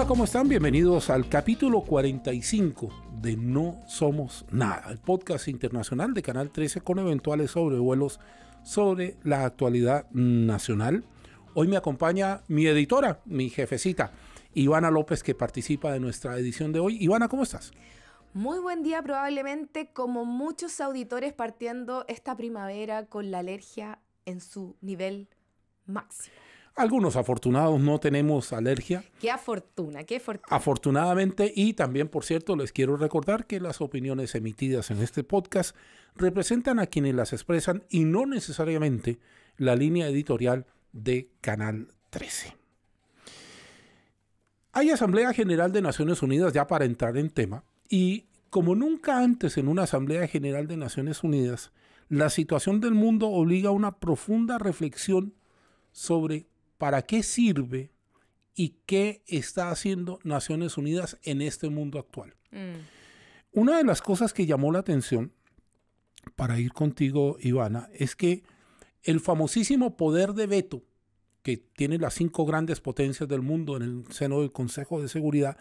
Hola, ¿cómo están? Bienvenidos al capítulo 45 de No Somos Nada, el podcast internacional de Canal 13 con eventuales sobrevuelos sobre la actualidad nacional. Hoy me acompaña mi editora, mi jefecita, Ivana López, que participa de nuestra edición de hoy. Ivana, ¿cómo estás? Muy buen día, probablemente como muchos auditores partiendo esta primavera con la alergia en su nivel máximo. Algunos afortunados no tenemos alergia. Qué afortuna, qué fortuna. Afortunadamente, y también, por cierto, les quiero recordar que las opiniones emitidas en este podcast representan a quienes las expresan y no necesariamente la línea editorial de Canal 13. Hay Asamblea General de Naciones Unidas ya para entrar en tema y como nunca antes en una Asamblea General de Naciones Unidas, la situación del mundo obliga a una profunda reflexión sobre para qué sirve y qué está haciendo Naciones Unidas en este mundo actual. Mm. Una de las cosas que llamó la atención, para ir contigo, Ivana, es que el famosísimo poder de veto que tienen las cinco grandes potencias del mundo en el seno del Consejo de Seguridad,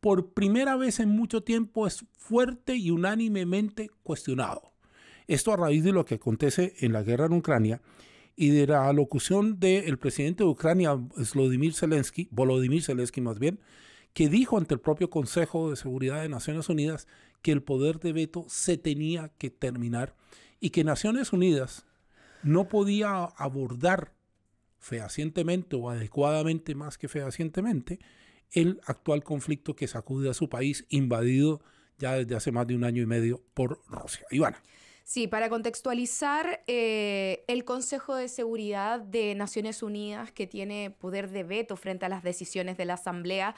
por primera vez en mucho tiempo es fuerte y unánimemente cuestionado. Esto a raíz de lo que acontece en la guerra en Ucrania y de la alocución del presidente de Ucrania, Volodymyr Zelensky, más bien, que dijo ante el propio Consejo de Seguridad de Naciones Unidas que el poder de veto se tenía que terminar y que Naciones Unidas no podía abordar fehacientemente o adecuadamente, más que fehacientemente, el actual conflicto que sacude a su país invadido ya desde hace más de un año y medio por Rusia. Ivana. Sí, para contextualizar, eh, el Consejo de Seguridad de Naciones Unidas, que tiene poder de veto frente a las decisiones de la Asamblea,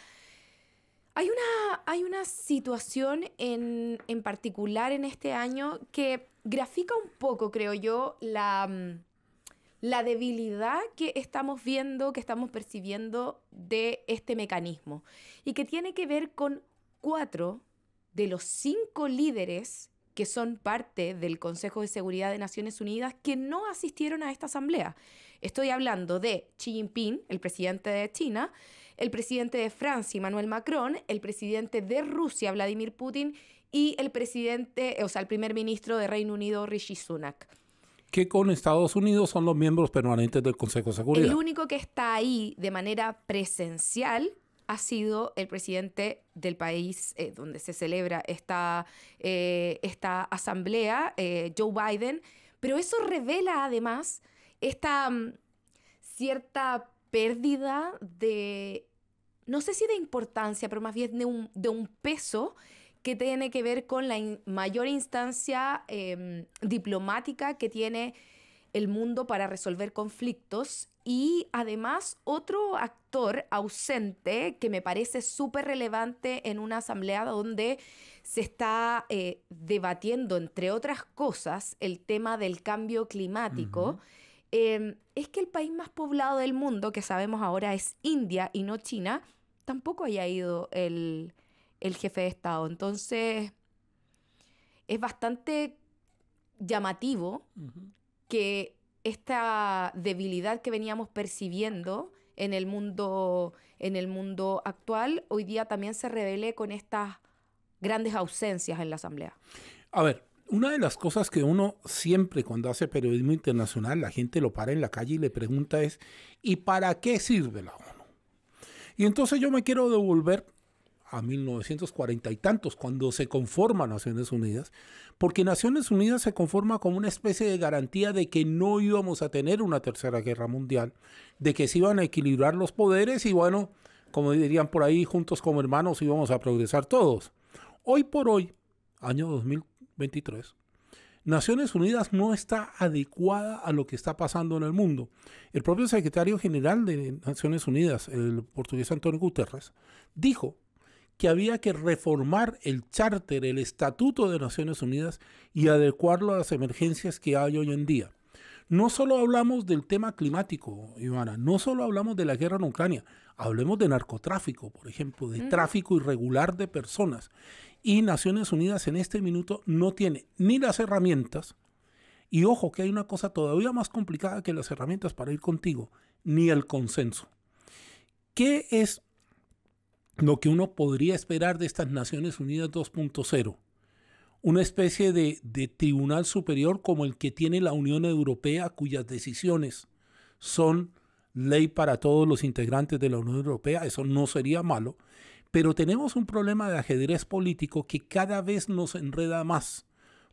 hay una, hay una situación en, particular en este año que grafica un poco, creo yo, la, mm, la debilidad que estamos viendo, que estamos percibiendo de este mecanismo y que tiene que ver con cuatro de los cinco líderes que son parte del Consejo de Seguridad de Naciones Unidas que no asistieron a esta asamblea. Estoy hablando de Xi Jinping, el presidente de China, el presidente de Francia, Emmanuel Macron, el presidente de Rusia, Vladimir Putin, y el presidente, o sea, el primer ministro de Reino Unido, Rishi Sunak que con Estados Unidos son los miembros permanentes del Consejo de Seguridad. El único que está ahí de manera presencial ha sido el presidente del país eh, donde se celebra esta, eh, esta asamblea, eh, Joe Biden, pero eso revela además esta mm, cierta pérdida de, no sé si de importancia, pero más bien de un, peso que tiene que ver con la mayor instancia em, diplomática que tiene el mundo para resolver conflictos y además otro actor ausente que me parece súper relevante en una asamblea donde se está eh, debatiendo, entre otras cosas, el tema del cambio climático. Em, es que el país más poblado del mundo, que sabemos ahora es India y no China, tampoco haya ido el, jefe de Estado. Entonces, es bastante llamativo que esta debilidad que veníamos percibiendo en el mundo, en el mundo actual, hoy día también se revele con estas grandes ausencias en la Asamblea. A ver, una de las cosas que uno siempre cuando hace periodismo internacional, la gente lo para en la calle y le pregunta es, ¿y para qué sirve la ONU? Y entonces yo me quiero devolver a 1940 y tantos, cuando se conforma Naciones Unidas, porque Naciones Unidas se conforma como una especie de garantía de que no íbamos a tener una tercera guerra mundial, de que se iban a equilibrar los poderes y bueno, como dirían por ahí, juntos como hermanos íbamos a progresar todos. Hoy por hoy, año 2023, Naciones Unidas no está adecuada a lo que está pasando en el mundo. El propio secretario general de Naciones Unidas, el portugués Antonio Guterres, dijo que había que reformar el charter, el estatuto de Naciones Unidas y adecuarlo a las emergencias que hay hoy en día. No solo hablamos del tema climático, Ivana, no solo hablamos de la guerra en Ucrania, hablemos de narcotráfico, por ejemplo, de tráfico irregular de personas. Y Naciones Unidas en este minuto no tiene ni las herramientas, y ojo que hay una cosa todavía más complicada que las herramientas para ir contigo, ni el consenso. ¿Qué es lo que uno podría esperar de estas Naciones Unidas 2.0, una especie de, tribunal superior como el que tiene la Unión Europea, cuyas decisiones son ley para todos los integrantes de la Unión Europea, eso no sería malo, pero tenemos un problema de ajedrez político que cada vez nos enreda más,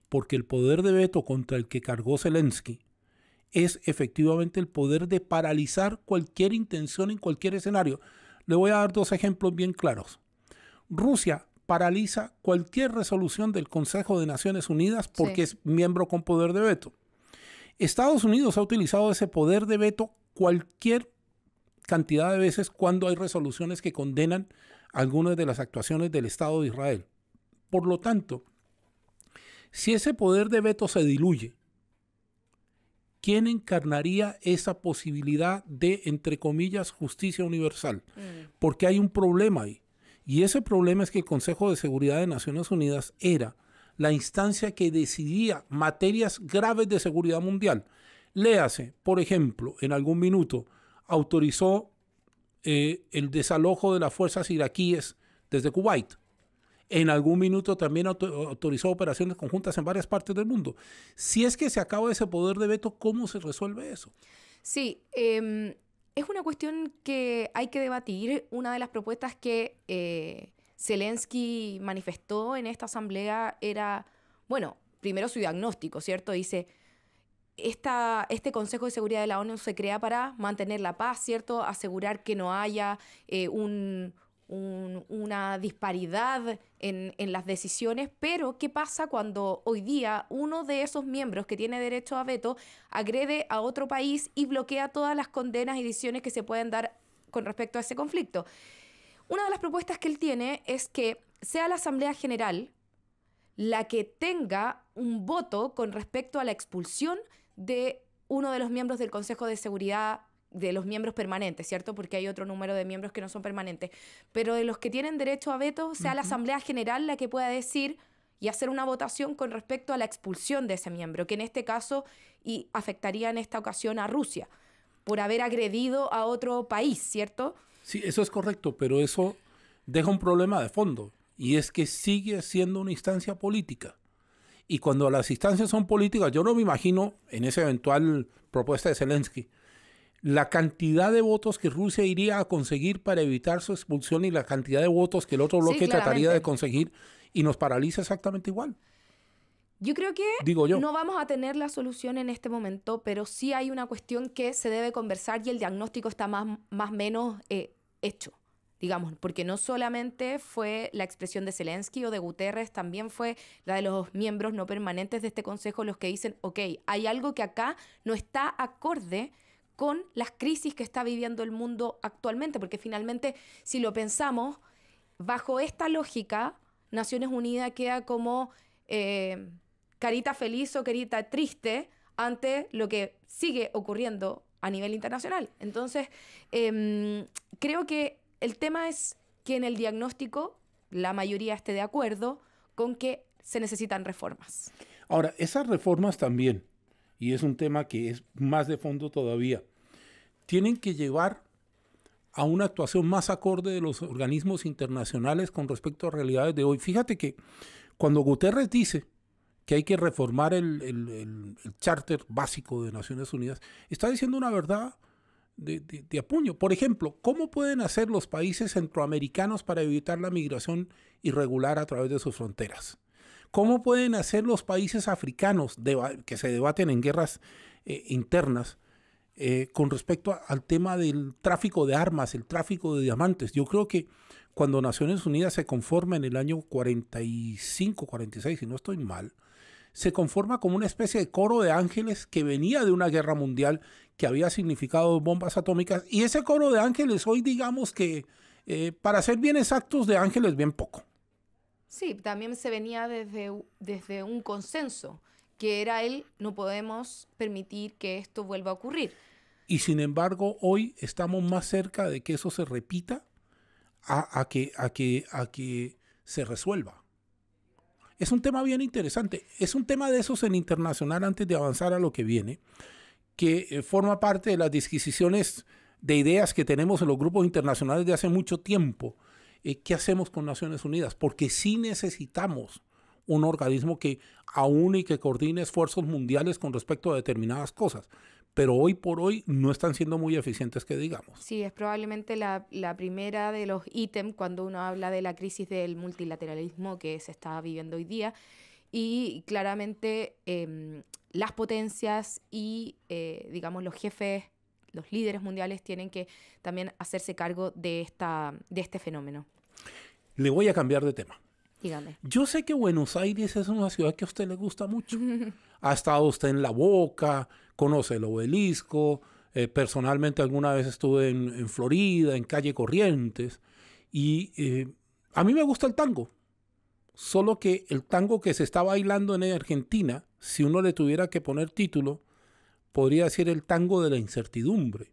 porque el poder de veto contra el que cargó Zelensky es efectivamente el poder de paralizar cualquier intención en cualquier escenario. Le voy a dar dos ejemplos bien claros. Rusia paraliza cualquier resolución del Consejo de Naciones Unidas porque es miembro con poder de veto. Estados Unidos ha utilizado ese poder de veto cualquier cantidad de veces cuando hay resoluciones que condenan algunas de las actuaciones del Estado de Israel. Por lo tanto, si ese poder de veto se diluye ¿quién encarnaría esa posibilidad de, entre comillas, justicia universal? Mm. Porque hay un problema ahí. Y ese problema es que el Consejo de Seguridad de Naciones Unidas era la instancia que decidía materias graves de seguridad mundial. Léase, por ejemplo, en algún minuto autorizó eh, el desalojo de las fuerzas iraquíes desde Kuwait. En algún minuto también autorizó operaciones conjuntas en varias partes del mundo. Si es que se acaba ese poder de veto, ¿cómo se resuelve eso? Sí, em, es una cuestión que hay que debatir. Una de las propuestas que eh, Zelensky manifestó en esta asamblea era, bueno, primero su diagnóstico, ¿cierto? Dice, esta, este Consejo de Seguridad de la ONU se crea para mantener la paz, ¿cierto? Asegurar que no haya eh, un, una disparidad en, en, las decisiones, pero ¿qué pasa cuando hoy día uno de esos miembros que tiene derecho a veto agrede a otro país y bloquea todas las condenas y decisiones que se pueden dar con respecto a ese conflicto? Una de las propuestas que él tiene es que sea la Asamblea General la que tenga un voto con respecto a la expulsión de uno de los miembros del Consejo de Seguridad de los miembros permanentes, ¿cierto? Porque hay otro número de miembros que no son permanentes. Pero de los que tienen derecho a veto, sea la Asamblea General la que pueda decir y hacer una votación con respecto a la expulsión de ese miembro, que en este caso y afectaría en esta ocasión a Rusia por haber agredido a otro país, ¿cierto? Sí, eso es correcto, pero eso deja un problema de fondo y es que sigue siendo una instancia política. Y cuando las instancias son políticas, yo no me imagino en esa eventual propuesta de Zelensky, la cantidad de votos que Rusia iría a conseguir para evitar su expulsión y la cantidad de votos que el otro bloque trataría de conseguir y nos paraliza exactamente igual. Yo creo que no vamos a tener la solución en este momento, pero sí hay una cuestión que se debe conversar y el diagnóstico está más más menos eh, hecho, digamos, porque no solamente fue la expresión de Zelensky o de Guterres, también fue la de los miembros no permanentes de este consejo los que dicen, ok, hay algo que acá no está acorde con las crisis que está viviendo el mundo actualmente, porque finalmente, si lo pensamos, bajo esta lógica, Naciones Unidas queda como eh, carita feliz o carita triste ante lo que sigue ocurriendo a nivel internacional. Entonces, em, creo que el tema es que en el diagnóstico la mayoría esté de acuerdo con que se necesitan reformas. Ahora, esas reformas también y es un tema que es más de fondo todavía, tienen que llevar a una actuación más acorde de los organismos internacionales con respecto a realidades de hoy. Fíjate que cuando Guterres dice que hay que reformar el, el, charter básico de Naciones Unidas, está diciendo una verdad de, de, de, apuño. Por ejemplo, ¿cómo pueden hacer los países centroamericanos para evitar la migración irregular a través de sus fronteras? ¿Cómo pueden hacer los países africanos que se debaten en guerras eh, internas eh, con respecto al tema del tráfico de armas, el tráfico de diamantes? Yo creo que cuando Naciones Unidas se conforma en el año 45, 46, si no estoy mal, se conforma como una especie de coro de ángeles que venía de una guerra mundial que había significado bombas atómicas. Y ese coro de ángeles hoy digamos que, eh, para ser bien exactos, de ángeles bien poco. Sí, también se venía desde, desde un consenso, que era el no podemos permitir que esto vuelva a ocurrir. Y sin embargo, hoy estamos más cerca de que eso se repita a, que, a, que, a que se resuelva. Es un tema bien interesante. Es un tema de esos en internacional antes de avanzar a lo que viene, que eh, forma parte de las disquisiciones de ideas que tenemos en los grupos internacionales de hace mucho tiempo eh, ¿qué hacemos con Naciones Unidas? Porque sí necesitamos un organismo que aúne y que coordine esfuerzos mundiales con respecto a determinadas cosas. Pero hoy por hoy no están siendo muy eficientes, que digamos. Sí, es probablemente la, la primera de los ítems cuando uno habla de la crisis del multilateralismo que se está viviendo hoy día. Y claramente em, las potencias y, eh, digamos, los jefes los líderes mundiales tienen que también hacerse cargo de, esta, de este fenómeno. Le voy a cambiar de tema. Dígame. Yo sé que Buenos Aires es una ciudad que a usted le gusta mucho. ha estado usted en La Boca, conoce el obelisco. Eh, personalmente alguna vez estuve en, Florida, en Calle Corrientes. Y eh, a mí me gusta el tango. Solo que el tango que se está bailando en Argentina, si uno le tuviera que poner título, podría decir el tango de la incertidumbre,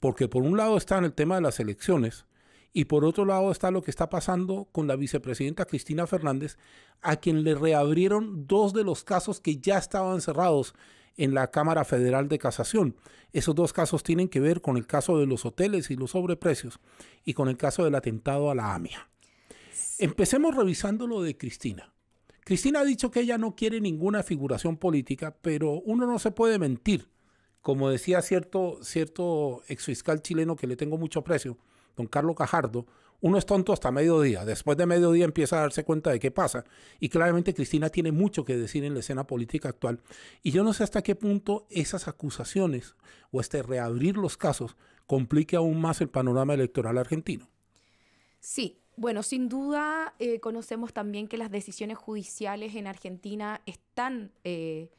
porque por un lado está en el tema de las elecciones y por otro lado está lo que está pasando con la vicepresidenta Cristina Fernández, a quien le reabrieron dos de los casos que ya estaban cerrados en la Cámara Federal de Casación. Esos dos casos tienen que ver con el caso de los hoteles y los sobreprecios y con el caso del atentado a la AMIA. Empecemos revisando lo de Cristina. Cristina ha dicho que ella no quiere ninguna figuración política, pero uno no se puede mentir. Como decía cierto, cierto exfiscal chileno que le tengo mucho aprecio, don Carlos Cajardo, uno es tonto hasta mediodía. Después de mediodía empieza a darse cuenta de qué pasa. Y claramente Cristina tiene mucho que decir en la escena política actual. Y yo no sé hasta qué punto esas acusaciones o este reabrir los casos complique aún más el panorama electoral argentino. Sí, bueno, sin duda eh, conocemos también que las decisiones judiciales en Argentina están eh,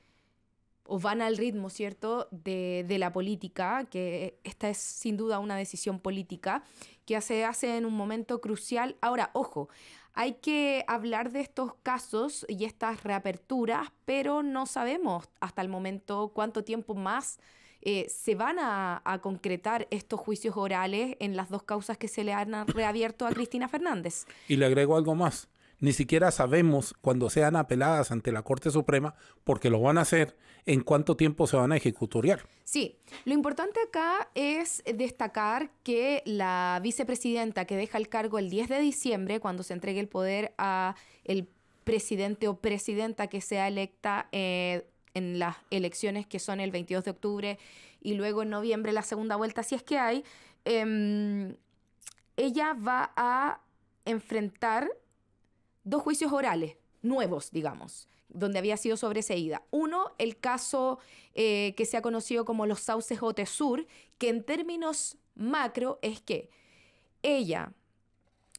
o van al ritmo, ¿cierto?, de, la política, que esta es sin duda una decisión política que se hace en un momento crucial. Ahora, ojo, hay que hablar de estos casos y estas reaperturas, pero no sabemos hasta el momento cuánto tiempo más eh, se van a, concretar estos juicios orales en las dos causas que se le han reabierto a Cristina Fernández. Y le agrego algo más. Ni siquiera sabemos cuando sean apeladas ante la Corte Suprema, porque lo van a hacer, en cuánto tiempo se van a ejecutoriar. Sí, lo importante acá es destacar que la vicepresidenta que deja el cargo el 10 de diciembre, cuando se entregue el poder a el presidente o presidenta que sea electa eh, en las elecciones que son el 22 de octubre y luego en noviembre la segunda vuelta, si es que hay, em, ella va a enfrentar dos juicios orales nuevos, digamos, donde había sido sobreseída. Uno, el caso eh, que se ha conocido como los sauces Sur, que en términos macro es que ella,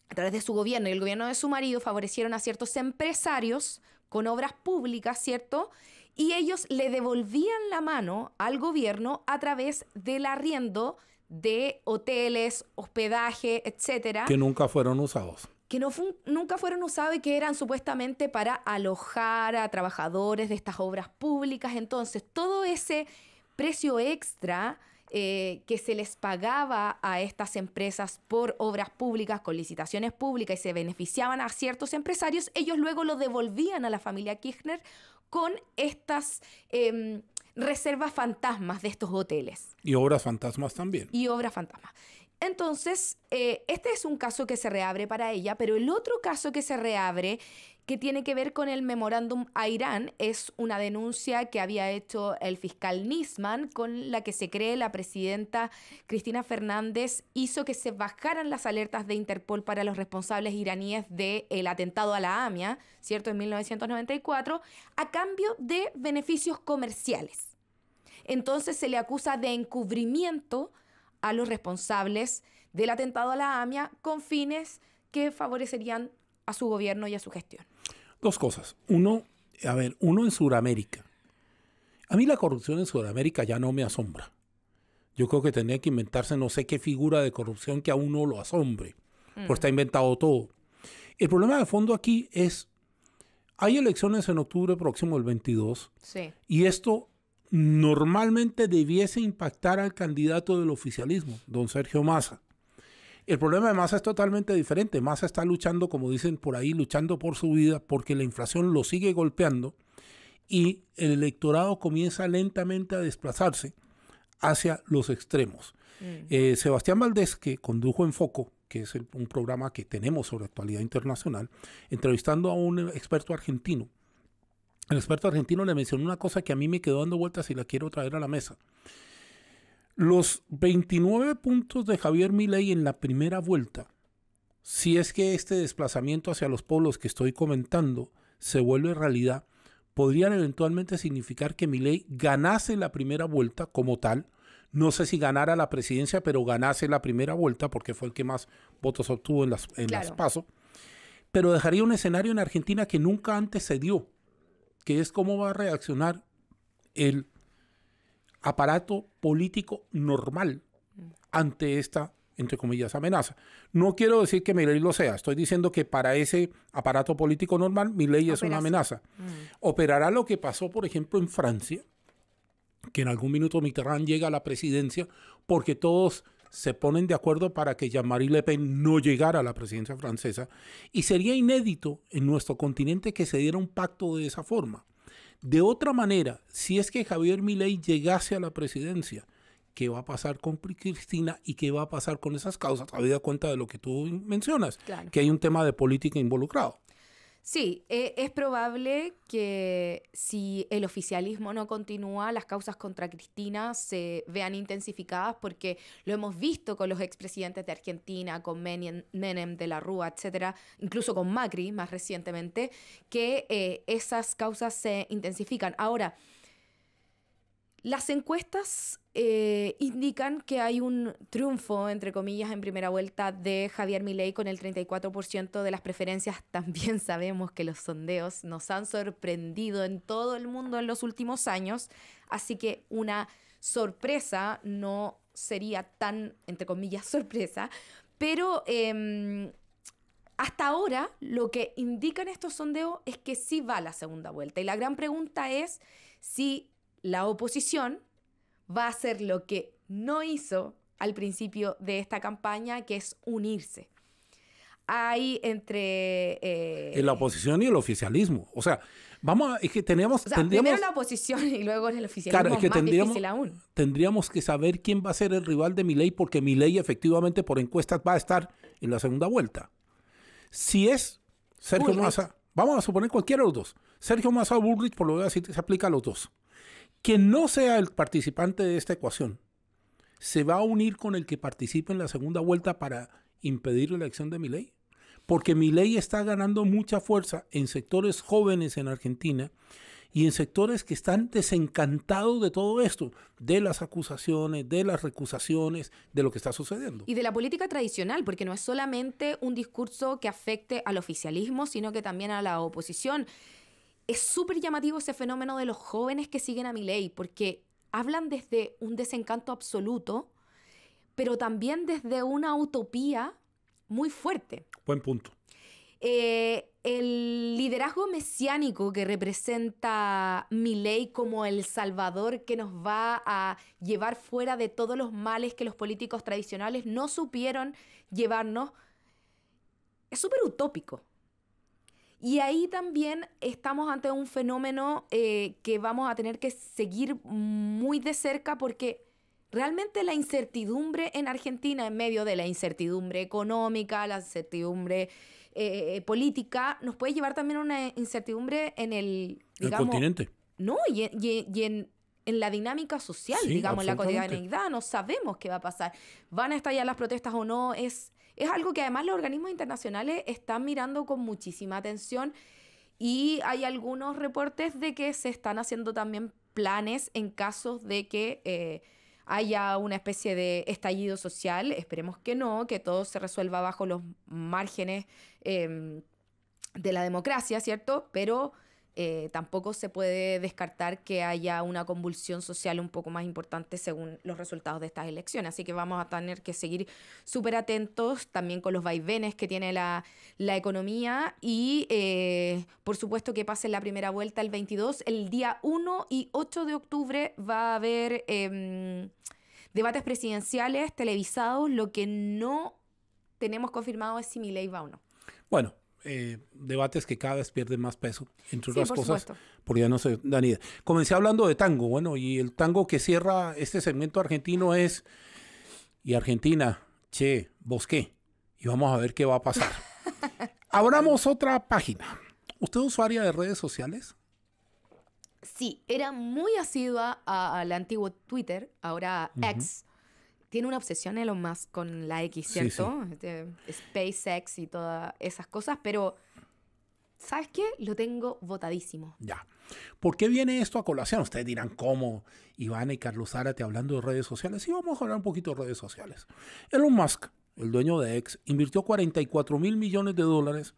a través de su gobierno y el gobierno de su marido, favorecieron a ciertos empresarios con obras públicas, ¿cierto? y ellos le devolvían la mano al gobierno a través del arriendo de hoteles, hospedaje, etcétera. Que nunca fueron usados que no nunca fueron usados y que eran supuestamente para alojar a trabajadores de estas obras públicas. Entonces, todo ese precio extra eh, que se les pagaba a estas empresas por obras públicas, con licitaciones públicas y se beneficiaban a ciertos empresarios, ellos luego lo devolvían a la familia Kirchner con estas em, reservas fantasmas de estos hoteles. Y obras fantasmas también. Y obras fantasmas. Entonces, eh, este es un caso que se reabre para ella, pero el otro caso que se reabre, que tiene que ver con el memorándum a Irán, es una denuncia que había hecho el fiscal Nisman, con la que se cree la presidenta Cristina Fernández hizo que se bajaran las alertas de Interpol para los responsables iraníes del atentado a la AMIA, ¿cierto?, en 1994, a cambio de beneficios comerciales. Entonces se le acusa de encubrimiento a los responsables del atentado a la AMIA con fines que favorecerían a su gobierno y a su gestión. Dos cosas. Uno, a ver, uno en Sudamérica. A mí la corrupción en Sudamérica ya no me asombra. Yo creo que tenía que inventarse no sé qué figura de corrupción que a uno lo asombre, Pues porque mm. está inventado todo. El problema de fondo aquí es, hay elecciones en octubre próximo, el 22, y esto normalmente debiese impactar al candidato del oficialismo, don Sergio Massa. El problema de Massa es totalmente diferente. Massa está luchando, como dicen por ahí, luchando por su vida porque la inflación lo sigue golpeando y el electorado comienza lentamente a desplazarse hacia los extremos. Mm. Eh, Sebastián Valdés, que condujo en Foco, que es un programa que tenemos sobre actualidad internacional, entrevistando a un experto argentino, el experto argentino le mencionó una cosa que a mí me quedó dando vueltas y la quiero traer a la mesa. Los 29 puntos de Javier Milei en la primera vuelta, si es que este desplazamiento hacia los pueblos que estoy comentando se vuelve realidad, podrían eventualmente significar que Milei ganase la primera vuelta como tal. No sé si ganara la presidencia, pero ganase la primera vuelta porque fue el que más votos obtuvo en las, en las PASO. Pero dejaría un escenario en Argentina que nunca antes se dio que es cómo va a reaccionar el aparato político normal ante esta, entre comillas, amenaza. No quiero decir que mi ley lo sea, estoy diciendo que para ese aparato político normal mi ley es una amenaza. Mm. Operará lo que pasó, por ejemplo, en Francia, que en algún minuto Mitterrand llega a la presidencia porque todos se ponen de acuerdo para que Jean-Marie Le Pen no llegara a la presidencia francesa y sería inédito en nuestro continente que se diera un pacto de esa forma. De otra manera, si es que Javier Milei llegase a la presidencia, qué va a pasar con Cristina y qué va a pasar con esas causas, habida cuenta de lo que tú mencionas, que hay un tema de política involucrado. Sí, eh, es probable que si el oficialismo no continúa, las causas contra Cristina se vean intensificadas porque lo hemos visto con los expresidentes de Argentina, con Menem, de la Rúa, etcétera, incluso con Macri más recientemente, que eh, esas causas se intensifican. Ahora, las encuestas eh, indican que hay un triunfo, entre comillas, en primera vuelta de Javier Milei con el 34% de las preferencias. También sabemos que los sondeos nos han sorprendido en todo el mundo en los últimos años, así que una sorpresa no sería tan, entre comillas, sorpresa, pero... Em, hasta ahora lo que indican estos sondeos es que sí va la segunda vuelta. Y la gran pregunta es si la oposición, va a hacer lo que no hizo al principio de esta campaña, que es unirse. Hay entre... Eh, la oposición y el oficialismo. O sea, vamos a, es que tenemos... la oposición y luego el oficialismo. Claro, es que tendríamos, tendríamos que saber quién va a ser el rival de Milei, porque Milei efectivamente por encuestas va a estar en la segunda vuelta. Si es Sergio Massa, vamos a suponer cualquiera de los dos. Sergio Massa o Bullrich, por lo que así se aplica a los dos. Quien no sea el participante de esta ecuación se va a unir con el que participe en la segunda vuelta para impedir la elección de Milei? Porque ley está ganando mucha fuerza en sectores jóvenes en Argentina y en sectores que están desencantados de todo esto, de las acusaciones, de las recusaciones, de lo que está sucediendo. Y de la política tradicional, porque no es solamente un discurso que afecte al oficialismo, sino que también a la oposición es súper llamativo ese fenómeno de los jóvenes que siguen a Milei, porque hablan desde un desencanto absoluto, pero también desde una utopía muy fuerte. Buen punto. Eh, el liderazgo mesiánico que representa ley como el salvador que nos va a llevar fuera de todos los males que los políticos tradicionales no supieron llevarnos, es súper utópico. Y ahí también estamos ante un fenómeno eh, que vamos a tener que seguir muy de cerca porque realmente la incertidumbre en Argentina, en medio de la incertidumbre económica, la incertidumbre eh, política, nos puede llevar también a una incertidumbre en el, digamos, continente. No, y, en, la dinámica social, digamos, en la cotidianidad, no sabemos qué va a pasar. ¿Van a estallar las protestas o no? Es es algo que además los organismos internacionales están mirando con muchísima atención y hay algunos reportes de que se están haciendo también planes en casos de que eh, haya una especie de estallido social. Esperemos que no, que todo se resuelva bajo los márgenes em, de la democracia, ¿cierto? Pero eh, tampoco se puede descartar que haya una convulsión social un poco más importante según los resultados de estas elecciones. Así que vamos a tener que seguir súper atentos también con los vaivenes que tiene la, economía y, eh, por supuesto, que pase la primera vuelta el 22. El día 1 y 8 de octubre va a haber em, debates presidenciales televisados. Lo que no tenemos confirmado es si mi ley va o no. Bueno, eh, debates que cada vez pierden más peso, entre otras cosas, por ya no sé dan Comencé hablando de tango, bueno, y el tango que cierra este segmento argentino es, y Argentina, che, Bosque y vamos a ver qué va a pasar. Abramos otra página. ¿Usted es usuaria de redes sociales? Sí, era muy asidua al antiguo Twitter, ahora ex tiene una obsesión Elon Musk con la X, ¿cierto? Este, SpaceX y todas esas cosas, pero ¿sabes qué? Lo tengo votadísimo. Ya. ¿Por qué viene esto a colación? Ustedes dirán, ¿cómo? Iván y Carlos Zárate hablando de redes sociales. Sí, vamos a hablar un poquito de redes sociales. Elon Musk, el dueño de X, invirtió 44 mil millones de dólares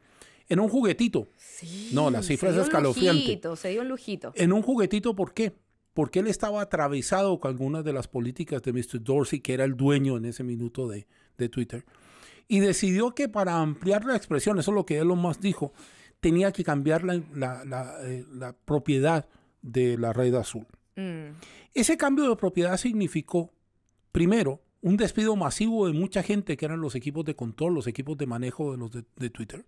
en un juguetito. Sí, no, la cifra es escalofriante. Un se dio un lujito. En un juguetito, ¿por qué? porque él estaba atravesado con algunas de las políticas de Mr. Dorsey, que era el dueño en ese minuto de, Twitter, y decidió que para ampliar la expresión, eso es lo que lo más dijo, tenía que cambiar eh, la, propiedad de la red azul. Mm. Ese cambio de propiedad significó, primero, un despido masivo de mucha gente que eran los equipos de control, los equipos de manejo de los de, Twitter.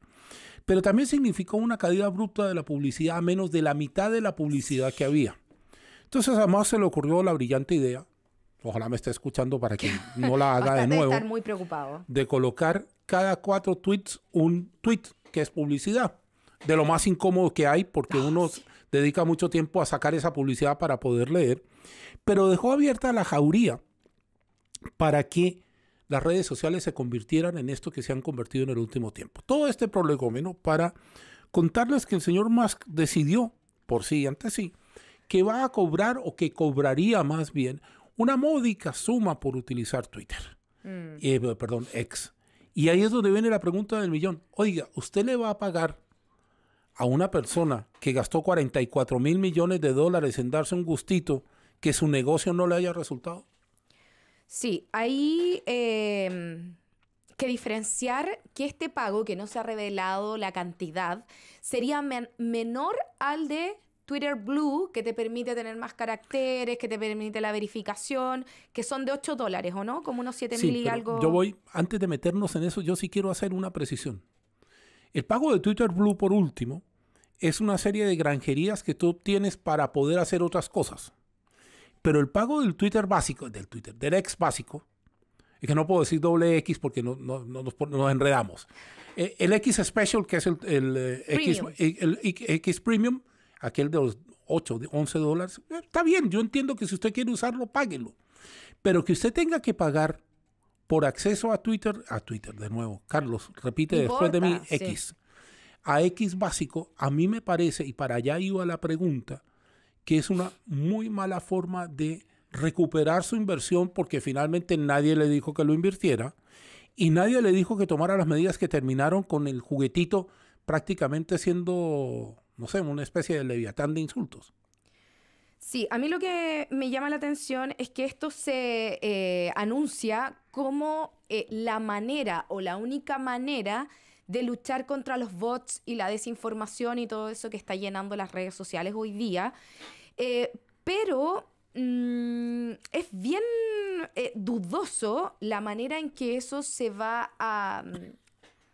Pero también significó una caída bruta de la publicidad a menos de la mitad de la publicidad que había. Entonces a se le ocurrió la brillante idea, ojalá me esté escuchando para que no la haga de nuevo, muy preocupado. de colocar cada cuatro tweets un tweet, que es publicidad. De lo más incómodo que hay, porque uno dedica mucho tiempo a sacar esa publicidad para poder leer, pero dejó abierta la jauría para que las redes sociales se convirtieran en esto que se han convertido en el último tiempo. Todo este prolegómeno para contarles que el señor Musk decidió, por sí y ante sí, que va a cobrar o que cobraría más bien una módica suma por utilizar Twitter. Mm. Eh, perdón, ex. Y ahí es donde viene la pregunta del millón. Oiga, ¿usted le va a pagar a una persona que gastó 44 mil millones de dólares en darse un gustito que su negocio no le haya resultado? Sí, ahí em, que diferenciar que este pago, que no se ha revelado la cantidad, sería menor al de Twitter Blue, que te permite tener más caracteres, que te permite la verificación, que son de 8 dólares, ¿o no? Como unos 7 mil y algo. Yo voy, antes de meternos en eso, yo sí quiero hacer una precisión. El pago de Twitter Blue, por último, es una serie de granjerías que tú obtienes para poder hacer otras cosas. Pero el pago del Twitter básico, del Twitter, del X básico, es que no puedo decir doble X porque no, nos, enredamos. Eh, el X Special, que es el, eh, X, el, X Premium, aquel de los 8, 11 dólares, eh, está bien, yo entiendo que si usted quiere usarlo, páguelo. Pero que usted tenga que pagar por acceso a Twitter, a Twitter de nuevo, Carlos, repite después de mí, X. A X básico, a mí me parece, y para allá iba la pregunta, que es una muy mala forma de recuperar su inversión porque finalmente nadie le dijo que lo invirtiera y nadie le dijo que tomara las medidas que terminaron con el juguetito prácticamente siendo no sé, una especie de leviatán de insultos. Sí, a mí lo que me llama la atención es que esto se eh, anuncia como eh, la manera o la única manera de luchar contra los bots y la desinformación y todo eso que está llenando las redes sociales hoy día. Eh, pero mm, es bien dudoso la manera en que eso se va a mm,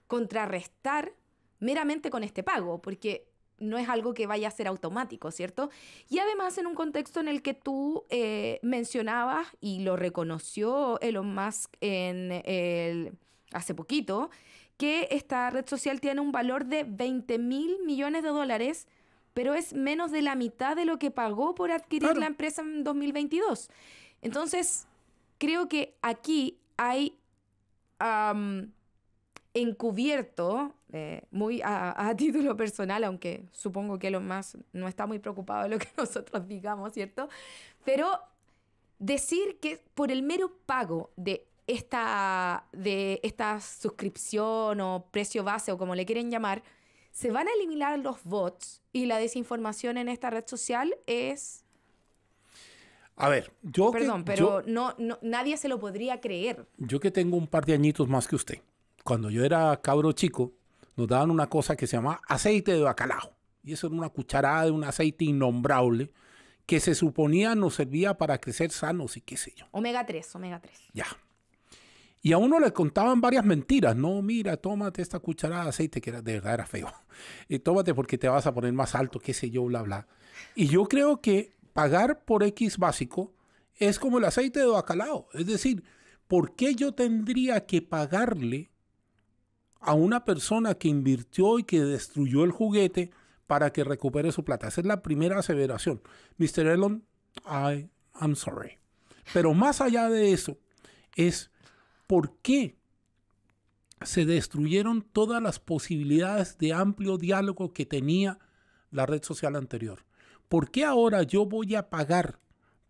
contrarrestar meramente con este pago, porque no es algo que vaya a ser automático, ¿cierto? Y además en un contexto en el que tú eh, mencionabas y lo reconoció Elon Musk en el, hace poquito, que esta red social tiene un valor de 20 mil millones de dólares, pero es menos de la mitad de lo que pagó por adquirir la empresa en 2022. Entonces, creo que aquí hay encubierto eh, muy a, título personal, aunque supongo que lo más no está muy preocupado de lo que nosotros digamos, ¿cierto? Pero decir que por el mero pago de esta, de esta suscripción o precio base o como le quieren llamar, se van a eliminar los bots y la desinformación en esta red social es... A ver, yo... Perdón, pero no, no, nadie se lo podría creer. Yo que tengo un par de añitos más que usted. Cuando yo era cabro chico, nos daban una cosa que se llamaba aceite de bacalao. Y eso era una cucharada de un aceite innombrable que se suponía nos servía para crecer sanos y qué sé yo. Omega 3, omega 3. Ya. Y a uno le contaban varias mentiras. No, mira, tómate esta cucharada de aceite, que era, de verdad era feo. Y eh, tómate porque te vas a poner más alto, qué sé yo, bla, bla. Y yo creo que pagar por X básico es como el aceite de bacalao. Es decir, ¿por qué yo tendría que pagarle a una persona que invirtió y que destruyó el juguete para que recupere su plata. Esa es la primera aseveración. Mr. Elon, I'm sorry. Pero más allá de eso, es por qué se destruyeron todas las posibilidades de amplio diálogo que tenía la red social anterior. ¿Por qué ahora yo voy a pagar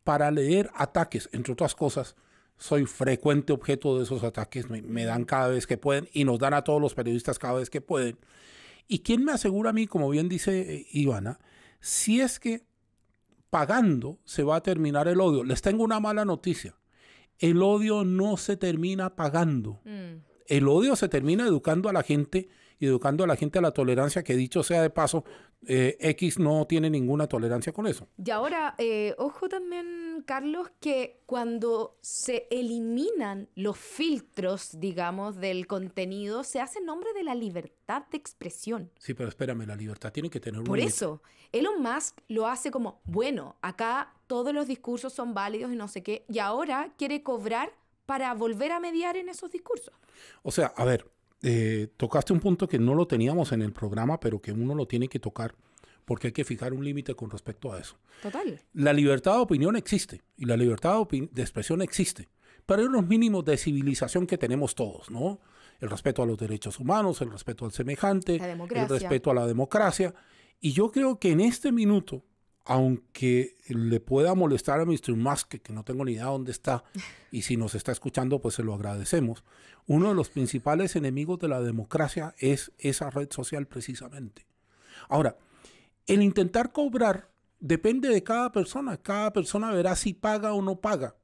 para leer ataques, entre otras cosas, soy frecuente objeto de esos ataques, me, dan cada vez que pueden y nos dan a todos los periodistas cada vez que pueden. ¿Y quién me asegura a mí, como bien dice eh, Ivana, si es que pagando se va a terminar el odio? Les tengo una mala noticia. El odio no se termina pagando. Mm. El odio se termina educando a la gente educando a la gente a la tolerancia, que dicho sea de paso, eh, X no tiene ninguna tolerancia con eso. Y ahora, eh, ojo también, Carlos, que cuando se eliminan los filtros, digamos, del contenido, se hace en nombre de la libertad de expresión. Sí, pero espérame, la libertad tiene que tener un Por eso, Elon Musk lo hace como, bueno, acá todos los discursos son válidos y no sé qué, y ahora quiere cobrar para volver a mediar en esos discursos. O sea, a ver, eh, tocaste un punto que no lo teníamos en el programa, pero que uno lo tiene que tocar porque hay que fijar un límite con respecto a eso. Total. La libertad de opinión existe y la libertad de, de expresión existe, pero hay unos mínimos de civilización que tenemos todos, ¿no? El respeto a los derechos humanos, el respeto al semejante, el respeto a la democracia. Y yo creo que en este minuto aunque le pueda molestar a Mr. Musk, que no tengo ni idea dónde está, y si nos está escuchando, pues se lo agradecemos. Uno de los principales enemigos de la democracia es esa red social precisamente. Ahora, el intentar cobrar depende de cada persona. Cada persona verá si paga o no paga.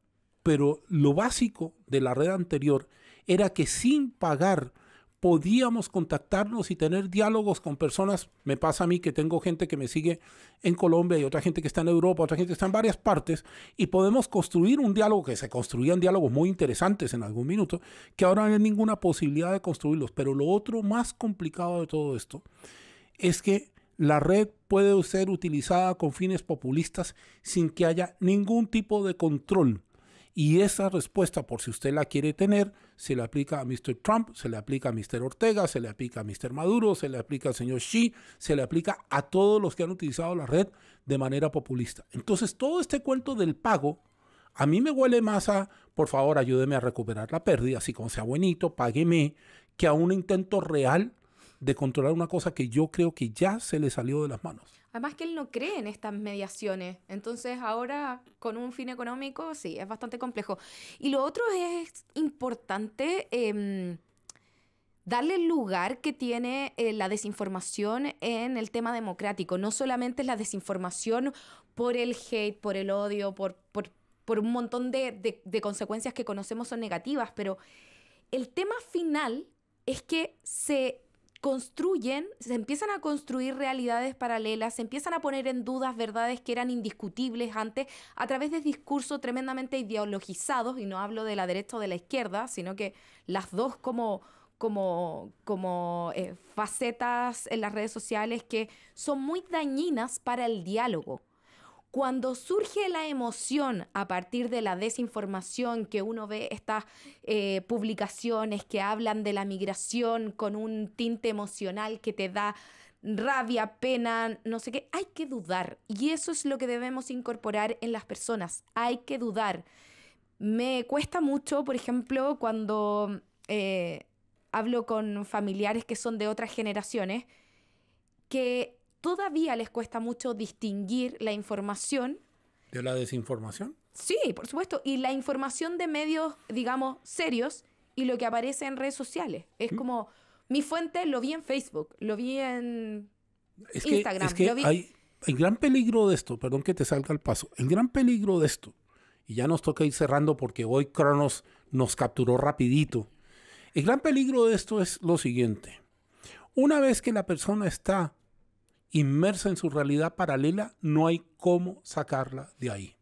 Pero lo básico de la red anterior era que sin pagar podíamos contactarnos y tener diálogos con personas. Me pasa a mí que tengo gente que me sigue en Colombia y otra gente que está en Europa, otra gente que está en varias partes, y podemos construir un diálogo, que se construían diálogos muy interesantes en algún minuto, que ahora no hay ninguna posibilidad de construirlos. Pero lo otro más complicado de todo esto es que la red puede ser utilizada con fines populistas sin que haya ningún tipo de control. Y esa respuesta, por si usted la quiere tener, se le aplica a Mr. Trump, se le aplica a Mr. Ortega, se le aplica a Mr. Maduro, se le aplica al señor Xi, se le aplica a todos los que han utilizado la red de manera populista. Entonces, todo este cuento del pago a mí me huele más a, por favor, ayúdeme a recuperar la pérdida, así como sea buenito, págueme, que a un intento real de controlar una cosa que yo creo que ya se le salió de las manos. Además que él no cree en estas mediaciones, entonces ahora con un fin económico sí, es bastante complejo. Y lo otro es importante em, darle el lugar que tiene eh, la desinformación en el tema democrático, no solamente es la desinformación por el hate, por el odio, por, por, por un montón de, de consecuencias que conocemos son negativas, pero el tema final es que se construyen, se empiezan a construir realidades paralelas, se empiezan a poner en dudas verdades que eran indiscutibles antes a través de discursos tremendamente ideologizados, y no hablo de la derecha o de la izquierda, sino que las dos como, como, como eh, facetas en las redes sociales que son muy dañinas para el diálogo. Cuando surge la emoción a partir de la desinformación que uno ve estas eh, publicaciones que hablan de la migración con un tinte emocional que te da rabia, pena, no sé qué, hay que dudar. Y eso es lo que debemos incorporar en las personas, hay que dudar. Me cuesta mucho, por ejemplo, cuando eh, hablo con familiares que son de otras generaciones, que todavía les cuesta mucho distinguir la información. ¿De la desinformación? Sí, por supuesto. Y la información de medios, digamos, serios y lo que aparece en redes sociales. Es mm. como, mi fuente lo vi en Facebook, lo vi en Instagram. hay, el gran peligro de esto, perdón que te salga el paso, el gran peligro de esto, y ya nos toca ir cerrando porque hoy Cronos nos capturó rapidito. El gran peligro de esto es lo siguiente. Una vez que la persona está inmersa en su realidad paralela, no hay cómo sacarla de ahí.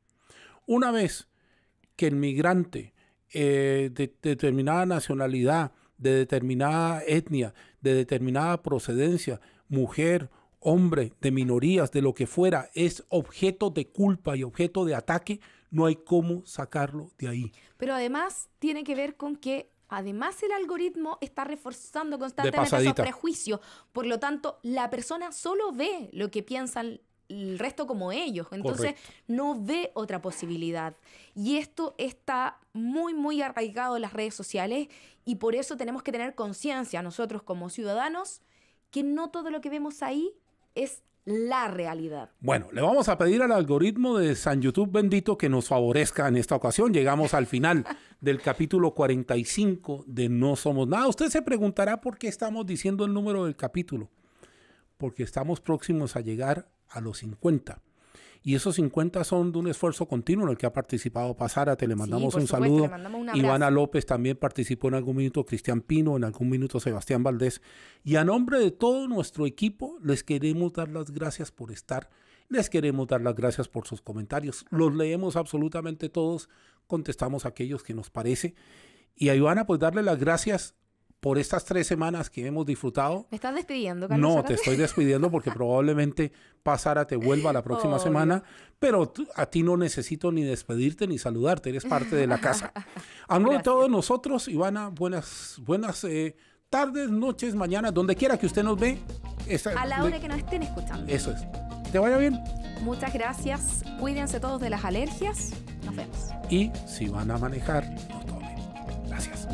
Una vez que el migrante de, eh, de determinada nacionalidad, de determinada etnia, de determinada procedencia, mujer, hombre, de minorías, de lo que fuera, es objeto de culpa y objeto de ataque, no hay cómo sacarlo de ahí. Pero además tiene que ver con que Además, el algoritmo está reforzando constantemente esos prejuicios. Por lo tanto, la persona solo ve lo que piensan el resto como ellos. Entonces, no ve otra posibilidad. Y esto está muy, muy arraigado en las redes sociales y por eso tenemos que tener conciencia nosotros como ciudadanos que no todo lo que vemos ahí es la realidad. Bueno, le vamos a pedir al algoritmo de San YouTube bendito que nos favorezca en esta ocasión. Llegamos al final del capítulo 45 de No Somos Nada. Usted se preguntará por qué estamos diciendo el número del capítulo. Porque estamos próximos a llegar a los 50. Y esos 50 son de un esfuerzo continuo en el que ha participado te Le mandamos un saludo. Ivana López también participó en algún minuto, Cristian Pino, en algún minuto Sebastián Valdés. Y a nombre de todo nuestro equipo, les queremos dar las gracias por estar. Les queremos dar las gracias por sus comentarios. Los leemos absolutamente todos, contestamos a aquellos que nos parece. Y a Ivana, pues darle las gracias por estas tres semanas que hemos disfrutado. ¿Me estás despidiendo, No, te estoy despidiendo porque probablemente Pasara te vuelva la próxima semana, pero a ti no necesito ni despedirte ni saludarte, eres parte de la casa. A de todos nosotros, Ivana, buenas, buenas eh, tardes, noches, mañanas, donde quiera que usted nos ve. a la hora que nos estén escuchando. Eso es. ¿Te vaya bien? Muchas gracias. Cuídense todos de las alergias. Nos vemos. Y si van a manejar, no tomen. Gracias.